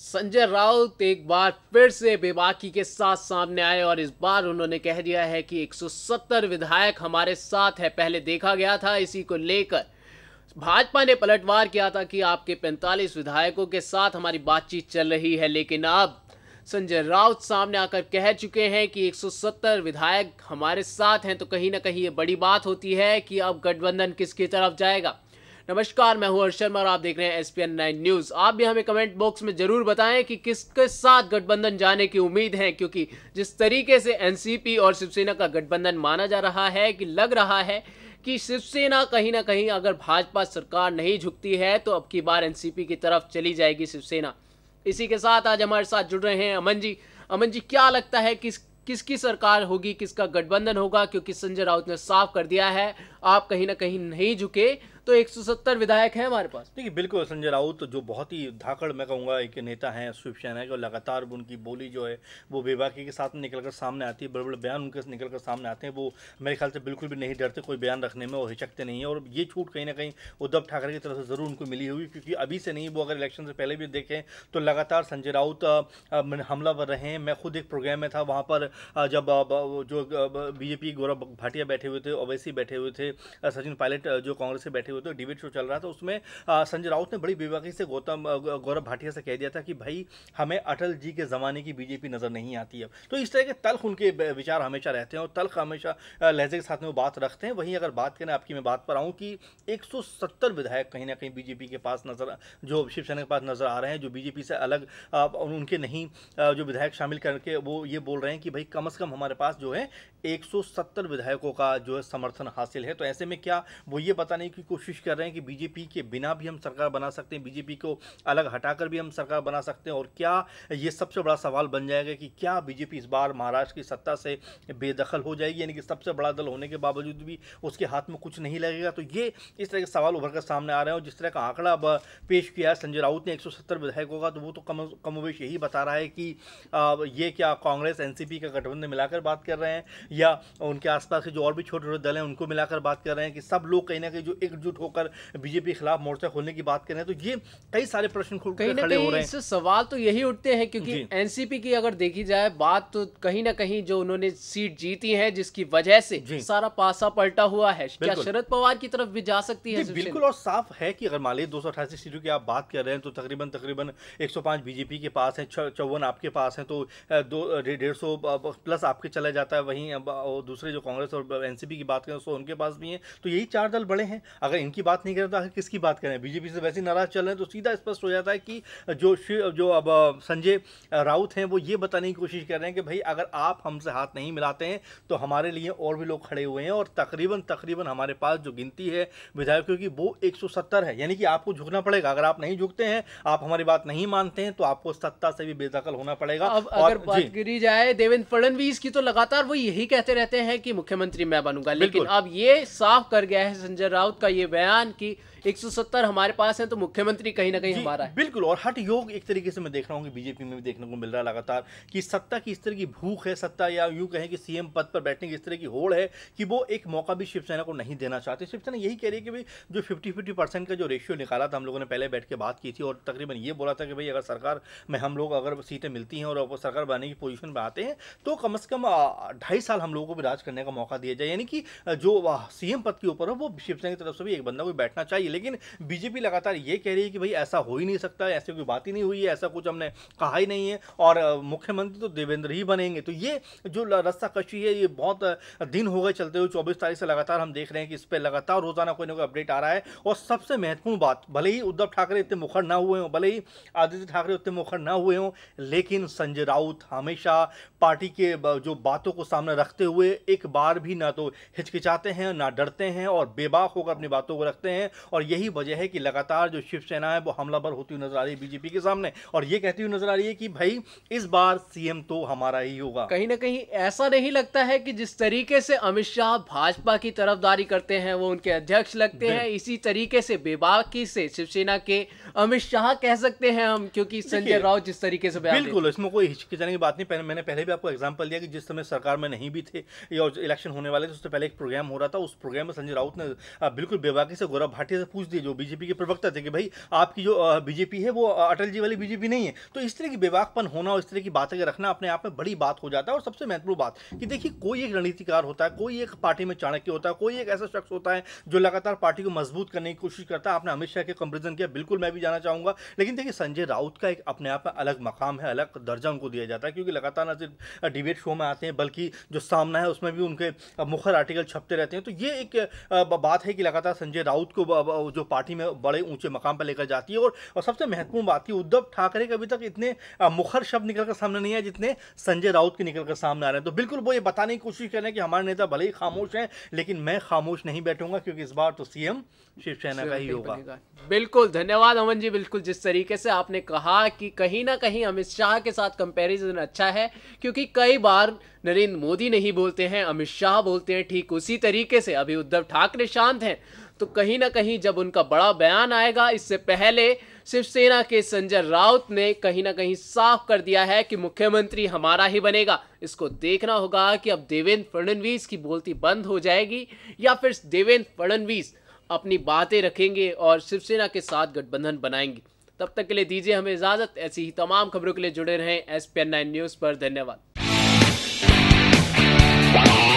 संजय राउत एक बार फिर से बेबाकी के साथ सामने आए और इस बार उन्होंने कह दिया है कि 170 विधायक हमारे साथ है पहले देखा गया था इसी को लेकर भाजपा ने पलटवार किया था कि आपके 45 विधायकों के साथ हमारी बातचीत चल रही है लेकिन अब संजय राउत सामने आकर कह चुके हैं कि 170 विधायक हमारे साथ हैं तो कहीं ना कहीं ये बड़ी बात होती है कि अब गठबंधन किसकी तरफ जाएगा नमस्कार मैं हूं हर्ष शर्मा और आप देख रहे हैं एस पी न्यूज़ आप भी हमें कमेंट बॉक्स में ज़रूर बताएं कि किसके साथ गठबंधन जाने की उम्मीद है क्योंकि जिस तरीके से एनसीपी और शिवसेना का गठबंधन माना जा रहा है कि लग रहा है कि शिवसेना कहीं ना कहीं अगर भाजपा सरकार नहीं झुकती है तो अब की बार एनसीपी की तरफ चली जाएगी शिवसेना इसी के साथ आज हमारे साथ जुड़ रहे हैं अमन जी अमन जी क्या लगता है किस किसकी सरकार होगी किसका गठबंधन होगा क्योंकि संजय राउत ने साफ कर दिया है आप कहीं ना कहीं नहीं झुके तो 170 विधायक हैं हमारे पास देखिए बिल्कुल संजय राउत जो बहुत ही धाकड़ मैं कहूँगा एक नेता हैं शिवसेना के और लगातार उनकी बोली जो है वो बेबाकी के साथ निकल कर सामने आती है बड़े बड़े बयान उनके निकल कर सामने आते हैं वो मेरे ख्याल से बिल्कुल भी नहीं डरते कोई बयान रखने में और हिचकते नहीं है और ये छूट कहीं ना कहीं उद्धव ठाकरे की तरफ से ज़रूर उनको मिली हुई क्योंकि अभी से नहीं वो अगर इलेक्शन से पहले भी देखें तो लगातार संजय राउत हमलावर रहे हैं मैं खुद एक प्रोग्राम में था वहाँ पर जब जो बीजेपी गौरव भाटिया बैठे हुए थे ओवैसी बैठे हुए थे सचिन पायलट जो कांग्रेस से बैठे हुए हुए थे डिबेट शो चल रहा था उसमें संजय राउत ने बड़ी बेबाकी से गौतम गौरव भाटिया से कह दिया था कि भाई हमें अटल जी के ज़माने की बीजेपी नज़र नहीं आती अब तो इस तरह के तल्ख उनके विचार हमेशा रहते हैं और तल्ख हमेशा लहजे के साथ में वो बात रखते हैं वहीं अगर बात करें आपकी मैं बात पर आऊँ कि एक विधायक कहीं ना कहीं बीजेपी के पास नज़र जो शिवसेना के पास नज़र आ रहे हैं जो बीजेपी से अलग उनके नहीं जो विधायक शामिल करके वो ये बोल रहे हैं कि भाई कम अज़ कम हमारे पास जो है 170 विधायकों का जो है समर्थन हासिल है तो ऐसे में क्या वो ये बताने की कोशिश कोशिश कर रहे हैं कि बीजेपी के बिना भी हम सरकार बना सकते हैं बीजेपी को अलग हटाकर भी हम सरकार बना सकते हैं और क्या ये सबसे बड़ा सवाल बन जाएगा कि क्या बीजेपी इस बार महाराष्ट्र की सत्ता से बेदखल हो जाएगी यानी कि सबसे बड़ा दल होने के बावजूद भी उसके हाथ में कुछ नहीं लगेगा तो ये इस तरह के सवाल उभर कर सामने आ रहे हैं और जिस तरह का आंकड़ा पेश किया है संजय राउत ने एक विधायकों का तो वो तो कम कमोवेश यही बता रहा है कि ये क्या कांग्रेस एन का गठबंधन मिलाकर बात कर रहे हैं या उनके आसपास के जो और भी छोटे छोटे दल हैं उनको मिलाकर बात कर रहे हैं कि सब लोग कहीं ना कहीं जो एकजुट एकजुट होकर बीजेपी के खिलाफ मोर्चा खोलने की बात करें तो ये कई सारे प्रश्न कहीं खड़े हो रहे हैं सवाल तो यही उठते हैं क्योंकि एनसीपी की अगर देखी जाए बात तो कहीं ना कहीं जो उन्होंने सीट जीती है जिसकी वजह से सारा पासा पलटा हुआ है क्या शरद पवार की तरफ भी जा सकती है बिल्कुल और साफ है कि अगर मान लीजिए दो सीटों की आप बात कर रहे हैं तो तकरीबन तकरीबन एक बीजेपी के पास है चौवन आपके पास है तो दो डेढ़ सौ प्लस आपके चला जाता है वहीं दूसरे जो कांग्रेस और एनसीपी की बात करें सो उनके पास भी है तो यही चार दल बड़े हैं अगर अगर इनकी बात नहीं करें तो आखिर किसकी बात करें बीजेपी से वैसे नाराज चल रहे हैं तो सीधा स्पष्ट हो जाता है कि जो जो अब संजय राउत हैं वो ये बताने की कोशिश कर रहे हैं कि भाई अगर आप हमसे हाथ नहीं मिलाते हैं तो हमारे लिए और भी लोग खड़े हुए हैं और तकरीबन तकरीबन हमारे पास जो गिनती है विधायकों की वो एक है यानी कि आपको झुकना पड़ेगा अगर आप नहीं झुकते हैं आप हमारी बात नहीं मानते हैं तो आपको सत्ता से भी बेदखल होना पड़ेगा अब अगर बात करी जाए देवेंद्र फडणवीस की तो लगातार वो यही कहते रहते हैं कि मुख्यमंत्री मैं बनूंगा लेकिन अब ये साफ कर गया है संजय राउत का ये बयान की सत्तर हमारे पास है तो मुख्यमंत्री कहीं ना कहीं हमारा है बिल्कुल और हट योग एक तरीके से मैं देख रहा हूँ कि बीजेपी में भी देखने को मिल रहा है लगातार कि सत्ता की इस तरह की भूख है सत्ता या यू कहें कि सीएम पद पर बैठने की इस तरह की होड़ है कि वो एक मौका भी शिवसेना को नहीं देना चाहते शिवसेना यही कह रही है कि भाई जो फिफ्टी फिफ्टी परसेंट का जो रेशियो निकाला था हम लोगों ने पहले बैठ के बात की थी और तकरीबन ये बोला था कि भाई अगर सरकार में हम लोग अगर सीटें मिलती हैं और सरकार बनाने की पोजिशन पर आते हैं तो कम से कम ढाई साल हम लोगों को भी राज करने का मौका दिया जाए यानी कि जो सीएम पद के ऊपर हो वो शिवसेना की तरफ से भी एक बंदा को बैठना चाहिए रही लेकिन बीजेपी लगातार ये कह रही है कि भाई ऐसा हो ही नहीं सकता ऐसी कोई बात ही नहीं हुई है ऐसा कुछ हमने कहा ही नहीं है और मुख्यमंत्री तो देवेंद्र ही बनेंगे तो ये जो रस्ता कशी है ये बहुत दिन हो गए चलते हुए चौबीस तारीख से लगातार हम देख रहे हैं कि इस पर लगातार रोजाना कोई ना कोई अपडेट आ रहा है और सबसे महत्वपूर्ण बात भले ही उद्धव ठाकरे इतने मुखर ना हुए हों भले ही आदित्य ठाकरे उतने मुखर ना हुए हों लेकिन संजय राउत हमेशा पार्टी के जो बातों को सामने रखते हुए एक बार भी ना तो हिचकिचाते हैं ना डरते हैं और बेबाक होकर अपनी बातों को रखते हैं और और यही वजह है कि लगातार जो शिवसेना है वो हमलावर होती हुई नजर आ रही है बीजेपी के सामने और ये कहती हुई नजर आ रही है कि भाई इस बार सीएम तो हमारा ही होगा कहीं ना कहीं ऐसा नहीं लगता है कि जिस तरीके से अमित शाह भाजपा की तरफदारी करते हैं वो उनके अध्यक्ष लगते हैं इसी तरीके से बेबाकी से शिवसेना के अमित शाह कह सकते हैं हम क्योंकि संजय राउत जिस तरीके से बिल्कुल इसमें कोई हिचकिचाने की बात नहीं पहले मैंने पहले भी आपको एग्जाम्पल दिया कि जिस समय सरकार में नहीं भी थे इलेक्शन होने वाले थे उससे पहले एक प्रोग्राम हो रहा था उस प्रोग्राम में संजय राउत ने बिल्कुल बेबाकी से गौरव भाटी से पूछ दिए जो बीजेपी के प्रवक्ता थे कि भाई आपकी जो बीजेपी है वो अटल जी वाली बीजेपी नहीं है तो इस तरह की बेवाकपन होना और इस तरह की बातें रखना अपने आप में बड़ी बात हो जाता है और सबसे महत्वपूर्ण बात कि देखिए कोई एक रणनीतिकार होता है कोई एक पार्टी में चाणक्य होता है कोई एक ऐसा शख्स होता है जो लगातार पार्टी को मजबूत करने की कोशिश करता है आपने अमित शाह के कंपेरिजन किया बिल्कुल मैं भी जाना चाहूँगा लेकिन देखिए संजय राउत का एक अपने आप में अलग मकाम है अलग दर्जा उनको दिया जाता है क्योंकि लगातार ना सिर्फ डिबेट शो में आते हैं बल्कि जो सामना है उसमें भी उनके मुखर आर्टिकल छपते रहते हैं तो ये एक बात है कि लगातार संजय राउत को जो पार्टी में बड़े ऊंचे मकाम पर लेकर जाती है और, और सबसे महत्वपूर्ण बात की उद्धव ठाकरे के अभी तक इतने मुखर शब्द निकल कर सामने नहीं है जितने संजय राउत के निकल कर सामने आ रहे हैं तो बिल्कुल वो ये बताने की कोशिश कर रहे हैं कि हमारे नेता भले ही खामोश हैं लेकिन मैं खामोश नहीं बैठूंगा क्योंकि इस बार तो सीएम शिवसेना का ही होगा बिल्कुल धन्यवाद अमन जी बिल्कुल जिस तरीके से आपने कहा कि कहीं ना कहीं अमित शाह के साथ कंपेरिजन अच्छा है क्योंकि कई बार नरेंद्र मोदी नहीं बोलते हैं अमित शाह बोलते हैं ठीक उसी तरीके से अभी उद्धव ठाकरे शांत हैं तो कहीं ना कहीं जब उनका बड़ा बयान आएगा इससे पहले शिवसेना के संजय राउत ने कहीं ना कहीं साफ कर दिया है कि मुख्यमंत्री हमारा ही बनेगा इसको देखना होगा कि अब देवेंद्र फडणवीस की बोलती बंद हो जाएगी या फिर देवेंद्र फडणवीस अपनी बातें रखेंगे और शिवसेना के साथ गठबंधन बनाएंगे तब तक के लिए दीजिए हमें इजाज़त ऐसी ही तमाम खबरों के लिए जुड़े रहें एस पी न्यूज़ पर धन्यवाद Bye.